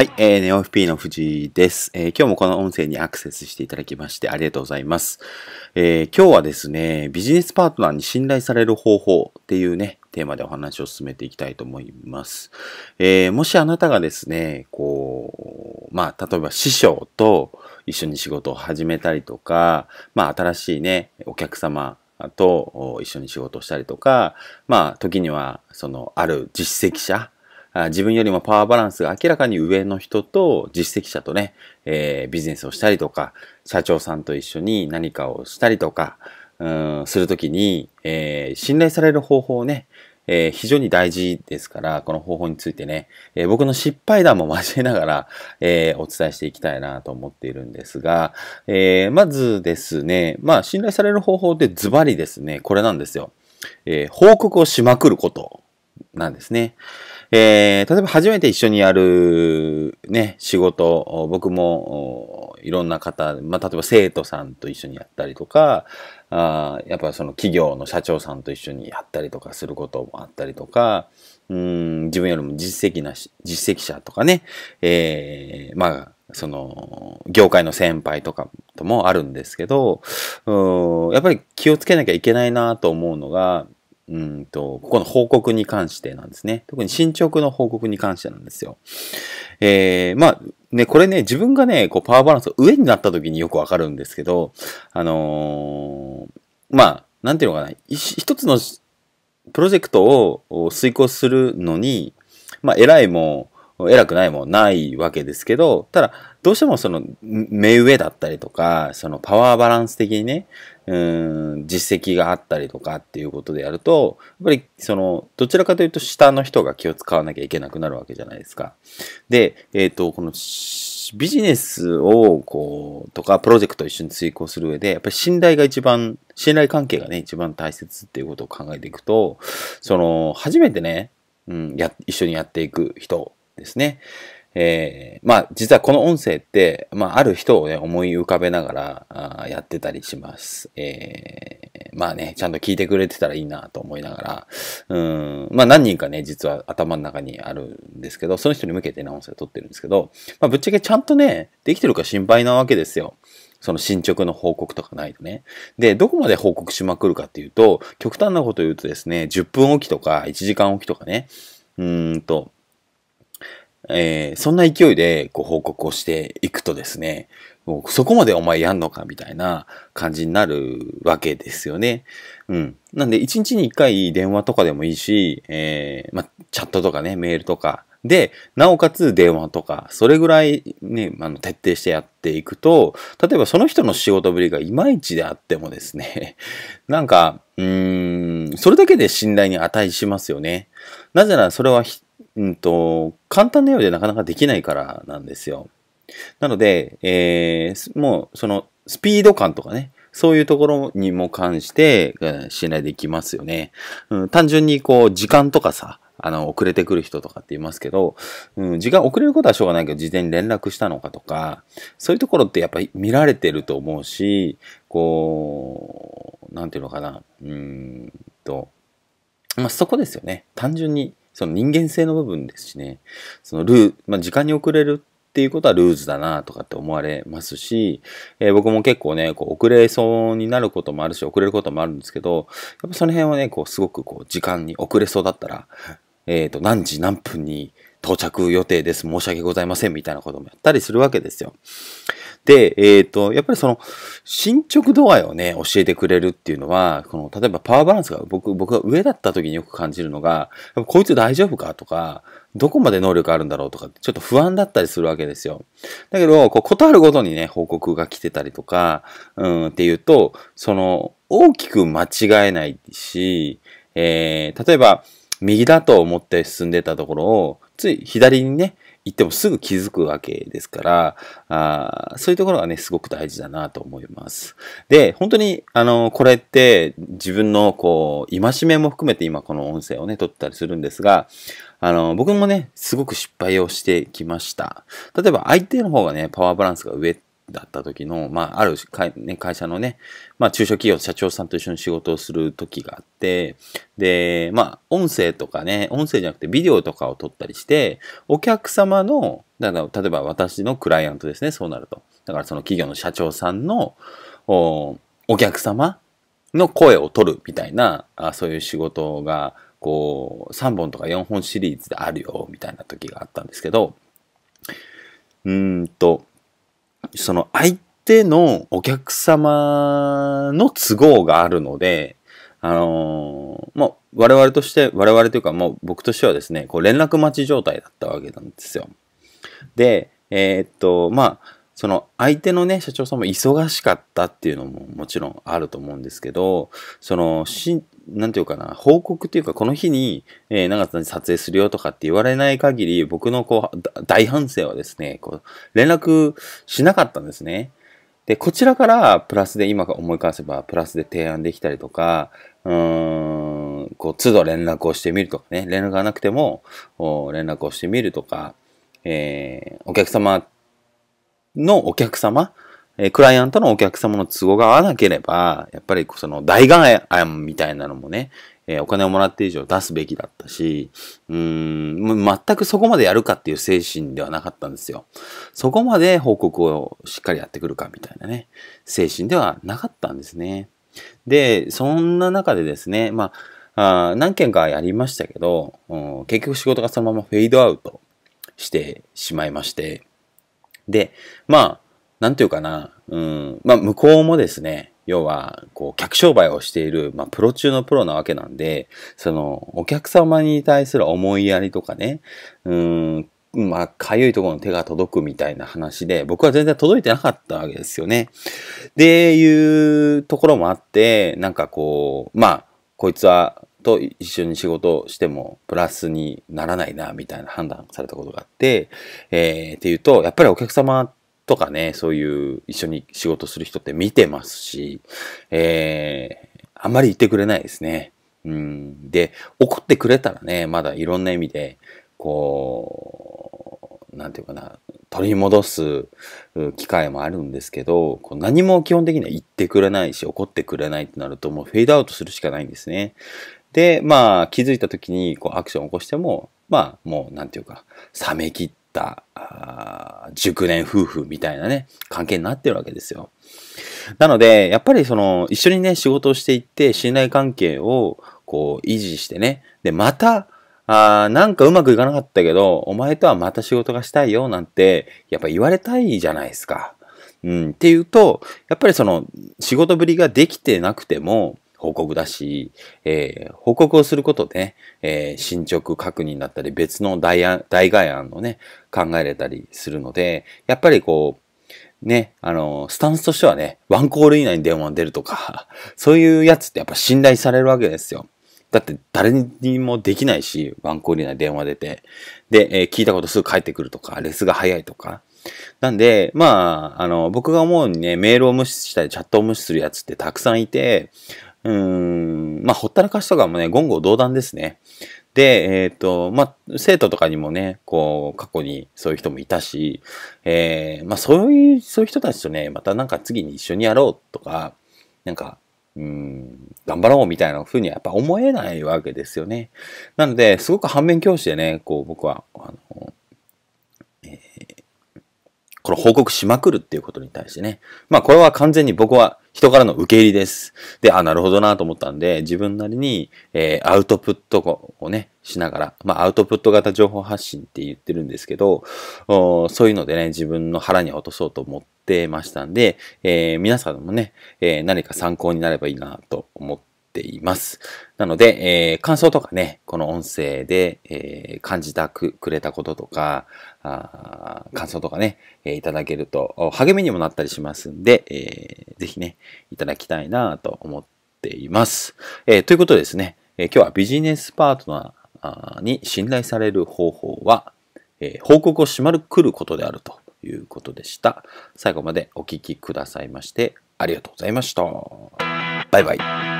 はい、えー、ネオ FP の藤井です、えー、今日もこの音声にアクセスしていただきましてありがとうございます、えー、今日はですね、ビジネスパートナーに信頼される方法っていうね、テーマでお話を進めていきたいと思います。えー、もしあなたがですね、こう、まあ、例えば師匠と一緒に仕事を始めたりとか、まあ、新しいね、お客様、と一緒に仕事をしたりとか、まあ、時には、その、ある実績者自分よりもパワーバランスが明らかに上の人と実績者とね、えー、ビジネスをしたりとか、社長さんと一緒に何かをしたりとか、うん、するときに、えー、信頼される方法をね、えー、非常に大事ですから、この方法についてね、え僕の失敗談も交えながら、えお伝えしていきたいなと思っているんですが、えまずですね、まあ、信頼される方法ってズバリですね、これなんですよ。え報告をしまくることなんですね。えー、例えば初めて一緒にやるね、仕事、僕もいろんな方、まあ、例えば生徒さんと一緒にやったりとか、あやっぱその企業の社長さんと一緒にやったりとかすることもあったりとか、うん自分よりも実績なし、実績者とかね、えー、まあ、その、業界の先輩とかともあるんですけど、やっぱり気をつけなきゃいけないなと思うのが、うんと、ここの報告に関してなんですね。特に進捗の報告に関してなんですよ。えー、まあ、ね、これね、自分がね、こう、パワーバランスが上になった時によくわかるんですけど、あのー、まあ、なんていうのかな、一つのプロジェクトを遂行するのに、まあ、偉いも、偉くないもんないわけですけど、ただ、どうしてもその、目上だったりとか、そのパワーバランス的にね、うん、実績があったりとかっていうことでやると、やっぱりその、どちらかというと下の人が気を使わなきゃいけなくなるわけじゃないですか。で、えっ、ー、と、この、ビジネスを、こう、とか、プロジェクトを一緒に遂行する上で、やっぱり信頼が一番、信頼関係がね、一番大切っていうことを考えていくと、その、初めてね、うん、や、一緒にやっていく人ですね。えー、まあ実はこの音声って、まあある人をね思い浮かべながらやってたりします。えー、まあね、ちゃんと聞いてくれてたらいいなと思いながら、うん、まあ何人かね、実は頭の中にあるんですけど、その人に向けてね、音声を撮ってるんですけど、まあぶっちゃけちゃんとね、できてるか心配なわけですよ。その進捗の報告とかないとね。で、どこまで報告しまくるかっていうと、極端なこと言うとですね、10分おきとか1時間おきとかね、うーんと、えー、そんな勢いでご報告をしていくとですね、もうそこまでお前やんのかみたいな感じになるわけですよね。うん。なんで、1日に1回電話とかでもいいし、えー、まチャットとかね、メールとか、で、なおかつ電話とか、それぐらいね、あの、徹底してやっていくと、例えばその人の仕事ぶりがいまいちであってもですね、なんか、うーん、それだけで信頼に値しますよね。なぜならそれはうんと、簡単なようでなかなかできないからなんですよ。なので、えー、もうそのスピード感とかね、そういうところにも関して、し信頼できますよね。うん、単純にこう、時間とかさ、あの、遅れてくる人とかって言いますけど、うん、時間遅れることはしょうがないけど、事前に連絡したのかとか、そういうところってやっぱり見られてると思うし、こう、なんていうのかな、うんと、まあ、そこですよね。単純にその人間性の部分ですしね、そのルー、まあ、時間に遅れるっていうことはルーズだなとかって思われますし、えー、僕も結構ね、こう遅れそうになることもあるし、遅れることもあるんですけど、やっぱその辺はね、こうすごくこう時間に遅れそうだったら、えっ、ー、と、何時何分に到着予定です。申し訳ございません。みたいなこともやったりするわけですよ。で、えっ、ー、と、やっぱりその、進捗度合いをね、教えてくれるっていうのは、この、例えばパワーバランスが僕、僕が上だった時によく感じるのが、こいつ大丈夫かとか、どこまで能力あるんだろうとか、ちょっと不安だったりするわけですよ。だけど、こう、ことあるごとにね、報告が来てたりとか、うんっていうと、その、大きく間違えないし、えー、例えば、右だと思って進んでたところを、つい左にね、行ってもすぐ気づくわけですから、あそういうところがね、すごく大事だなと思います。で、本当に、あの、これって自分のこう、戒めも含めて今この音声をね、撮ったりするんですが、あの、僕もね、すごく失敗をしてきました。例えば相手の方がね、パワーバランスが上ってだった時の、まあ、ある会,、ね、会社のね、まあ、中小企業社長さんと一緒に仕事をする時があって、で、まあ、音声とかね、音声じゃなくてビデオとかを撮ったりして、お客様の、だから例えば私のクライアントですね、そうなると。だからその企業の社長さんの、おお客様の声を取るみたいな、あそういう仕事が、こう、3本とか4本シリーズであるよ、みたいな時があったんですけど、うんと、その相手のお客様の都合があるので、あのー、もう我々として、我々というかもう僕としてはですね、こう連絡待ち状態だったわけなんですよ。で、えー、っと、まあ、その相手のね、社長さんも忙しかったっていうのももちろんあると思うんですけど、その、なんていうかな、報告っていうか、この日に、えー、長さんに撮影するよとかって言われない限り、僕のこう、大反省はですね、こう、連絡しなかったんですね。で、こちらから、プラスで、今思い返せば、プラスで提案できたりとか、うーん、こう、都度連絡をしてみるとかね、連絡がなくても、連絡をしてみるとか、えー、お客様のお客様えクライアントのお客様の都合が合わなければ、やっぱりその大願案みたいなのもね、えお金をもらって以上出すべきだったし、うーん、全くそこまでやるかっていう精神ではなかったんですよ。そこまで報告をしっかりやってくるかみたいなね、精神ではなかったんですね。で、そんな中でですね、まあ、あ何件かやりましたけど、うん、結局仕事がそのままフェードアウトしてしまいまして、で、まあ、なんていうかな、うん、まあ、向こうもですね、要は、こう、客商売をしている、まあ、プロ中のプロなわけなんで、その、お客様に対する思いやりとかね、うん、まあ、かゆいところの手が届くみたいな話で、僕は全然届いてなかったわけですよね。で、いうところもあって、なんかこう、まあ、こいつは、と一緒に仕事してもプラスにならないな、みたいな判断されたことがあって、えー、っていうと、やっぱりお客様とかね、そういう一緒に仕事する人って見てますし、えー、あんまり言ってくれないですね。うん、で、怒ってくれたらね、まだいろんな意味で、こう、なんていうかな、取り戻す機会もあるんですけど、こう何も基本的には言ってくれないし、怒ってくれないってなると、もうフェードアウトするしかないんですね。で、まあ、気づいた時に、こう、アクションを起こしても、まあ、もう、なんていうか、冷め切っった熟年夫婦みたいなね、関係になってるわけですよ。なので、やっぱりその、一緒にね、仕事をしていって、信頼関係を、こう、維持してね、で、また、あなんかうまくいかなかったけど、お前とはまた仕事がしたいよ、なんて、やっぱ言われたいじゃないですか。うん、っていうと、やっぱりその、仕事ぶりができてなくても、報告だし、えー、報告をすることで、えー、進捗確認だったり、別の大案、大概案をね、考えれたりするので、やっぱりこう、ね、あの、スタンスとしてはね、ワンコール以内に電話出るとか、そういうやつってやっぱ信頼されるわけですよ。だって誰にもできないし、ワンコール以内に電話出て、で、えー、聞いたことすぐ帰ってくるとか、レスが早いとか。なんで、まあ、あの、僕が思うにね、メールを無視したり、チャットを無視するやつってたくさんいて、うん、まあ、ほったらかしとかもね、言語道断ですね。で、えっ、ー、と、まあ、生徒とかにもね、こう、過去にそういう人もいたし、えー、まあ、そういう、そういう人たちとね、またなんか次に一緒にやろうとか、なんか、うん、頑張ろうみたいな風にはやっぱ思えないわけですよね。なので、すごく反面教師でね、こう、僕は、あの、この報告しまくるっていうことに対してね。まあこれは完全に僕は人からの受け入れです。で、あ、なるほどなと思ったんで、自分なりに、えー、アウトプットをね、しながら、まあアウトプット型情報発信って言ってるんですけど、そういうのでね、自分の腹に落とそうと思ってましたんで、えー、皆さんもね、えー、何か参考になればいいなと思ってています。なので、えー、感想とかね、この音声で、えー、感じたくくれたこととか、あ感想とかね、えー、いただけると励みにもなったりしますんで、えー、ぜひね、いただきたいなと思っています。えということでですね、え今日はビジネスパートナーに信頼される方法は、え報告をしまるくることであるということでした。最後までお聴きくださいまして、ありがとうございました。バイバイ。